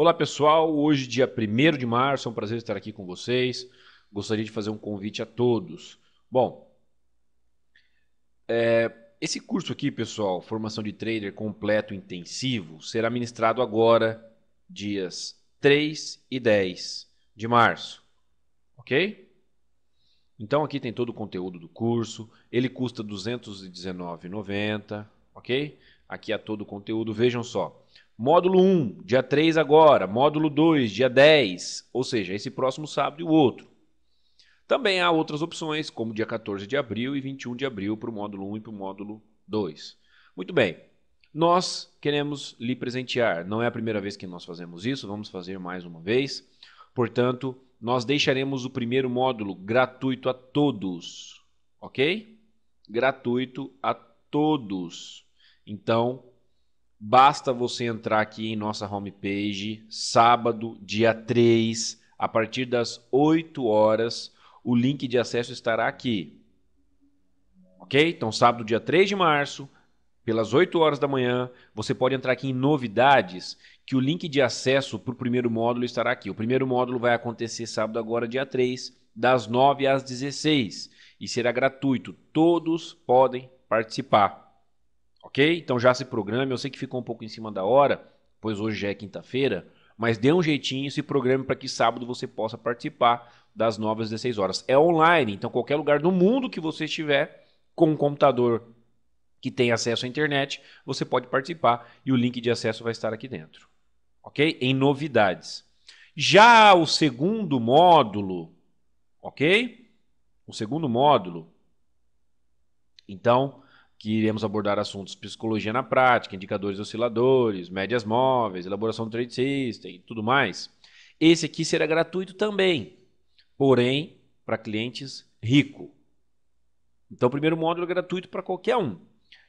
Olá pessoal, hoje dia 1 de março, é um prazer estar aqui com vocês. Gostaria de fazer um convite a todos. Bom, é, esse curso aqui, pessoal, formação de trader completo intensivo, será ministrado agora, dias 3 e 10 de março. Ok? Então aqui tem todo o conteúdo do curso. Ele custa R$ 219,90, ok? Aqui há todo o conteúdo. Vejam só. Módulo 1, dia 3 agora. Módulo 2, dia 10, ou seja, esse próximo sábado e o outro. Também há outras opções, como dia 14 de abril e 21 de abril para o módulo 1 e para o módulo 2. Muito bem, nós queremos lhe presentear. Não é a primeira vez que nós fazemos isso, vamos fazer mais uma vez. Portanto, nós deixaremos o primeiro módulo gratuito a todos, ok? Gratuito a todos. Então, Basta você entrar aqui em nossa homepage, sábado, dia 3, a partir das 8 horas, o link de acesso estará aqui. Ok? Então, sábado, dia 3 de março, pelas 8 horas da manhã, você pode entrar aqui em novidades, que o link de acesso para o primeiro módulo estará aqui. O primeiro módulo vai acontecer sábado, agora, dia 3, das 9 às 16, e será gratuito. Todos podem participar. Ok? Então já se programe. Eu sei que ficou um pouco em cima da hora, pois hoje já é quinta-feira, mas dê um jeitinho, se programe para que sábado você possa participar das 9 às 16 horas. É online, então qualquer lugar do mundo que você estiver com um computador que tem acesso à internet, você pode participar e o link de acesso vai estar aqui dentro. OK? Em novidades. Já o segundo módulo, OK? O segundo módulo. Então, que iremos abordar assuntos psicologia na prática, indicadores osciladores, médias móveis, elaboração do trade system e tudo mais. Esse aqui será gratuito também, porém para clientes rico. Então, o primeiro módulo é gratuito para qualquer um.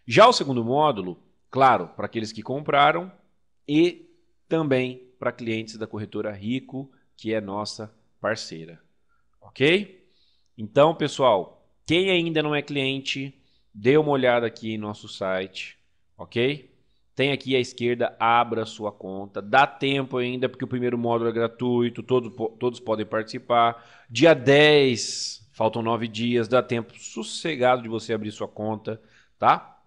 Já o segundo módulo, claro, para aqueles que compraram e também para clientes da corretora Rico, que é nossa parceira. Ok? Então, pessoal, quem ainda não é cliente, dê uma olhada aqui em nosso site, ok? Tem aqui à esquerda, abra sua conta. Dá tempo ainda, porque o primeiro módulo é gratuito, todo, todos podem participar. Dia 10, faltam 9 dias, dá tempo sossegado de você abrir sua conta, tá?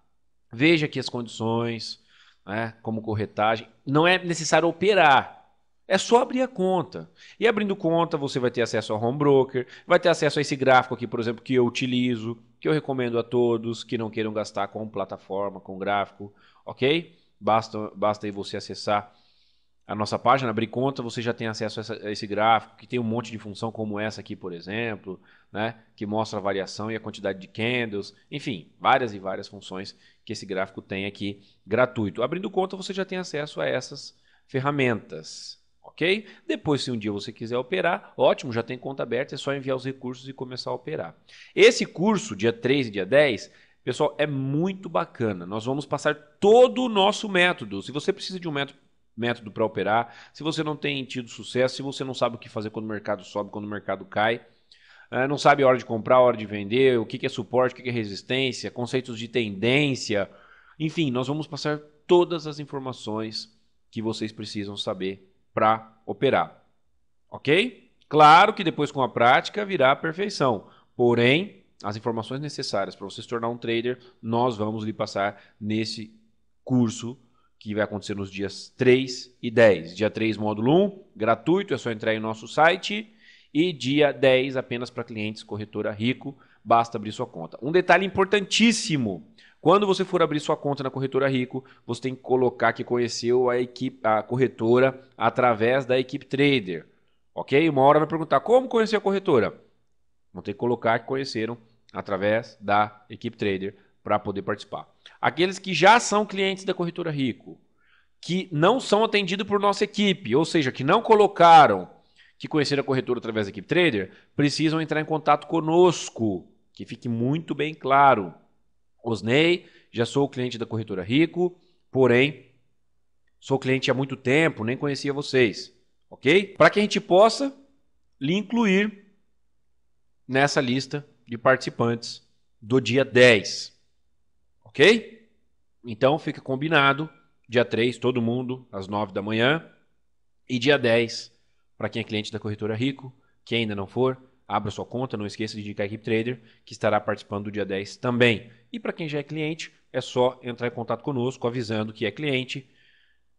Veja aqui as condições, né? Como corretagem. Não é necessário operar, é só abrir a conta. E abrindo conta, você vai ter acesso ao home broker, vai ter acesso a esse gráfico aqui, por exemplo, que eu utilizo, que eu recomendo a todos que não queiram gastar com plataforma, com gráfico, ok? Basta, basta aí você acessar a nossa página, abrir conta, você já tem acesso a, essa, a esse gráfico, que tem um monte de função como essa aqui, por exemplo, né? que mostra a variação e a quantidade de candles, enfim, várias e várias funções que esse gráfico tem aqui gratuito. Abrindo conta, você já tem acesso a essas ferramentas ok? Depois, se um dia você quiser operar, ótimo, já tem conta aberta, é só enviar os recursos e começar a operar. Esse curso, dia 3 e dia 10, pessoal, é muito bacana. Nós vamos passar todo o nosso método. Se você precisa de um método método para operar, se você não tem tido sucesso, se você não sabe o que fazer quando o mercado sobe, quando o mercado cai, é, não sabe a hora de comprar, a hora de vender, o que é suporte, o que é resistência, conceitos de tendência, enfim, nós vamos passar todas as informações que vocês precisam saber para operar. Ok? Claro que depois com a prática virá a perfeição, porém, as informações necessárias para você se tornar um trader, nós vamos lhe passar nesse curso que vai acontecer nos dias 3 e 10. Dia 3, módulo 1, gratuito, é só entrar em nosso site. E dia 10, apenas para clientes corretora rico, basta abrir sua conta. Um detalhe importantíssimo: quando você for abrir sua conta na corretora Rico, você tem que colocar que conheceu a equipe, a corretora através da equipe trader. Ok? Uma hora vai perguntar como conhecer a corretora. Vão ter que colocar que conheceram através da equipe trader para poder participar. Aqueles que já são clientes da corretora Rico, que não são atendidos por nossa equipe, ou seja, que não colocaram que conheceram a corretora através da equipe trader, precisam entrar em contato conosco, que fique muito bem claro. Osney, já sou cliente da corretora Rico, porém sou cliente há muito tempo, nem conhecia vocês, ok? Para que a gente possa lhe incluir nessa lista de participantes do dia 10, ok? Então fica combinado, dia 3 todo mundo às 9 da manhã e dia 10 para quem é cliente da corretora Rico, quem ainda não for, abra sua conta, não esqueça de indicar a Equipe Trader, que estará participando do dia 10 também. E para quem já é cliente, é só entrar em contato conosco avisando que é cliente,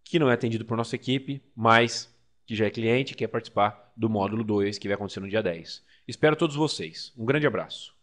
que não é atendido por nossa equipe, mas que já é cliente e quer participar do módulo 2 que vai acontecer no dia 10. Espero todos vocês. Um grande abraço.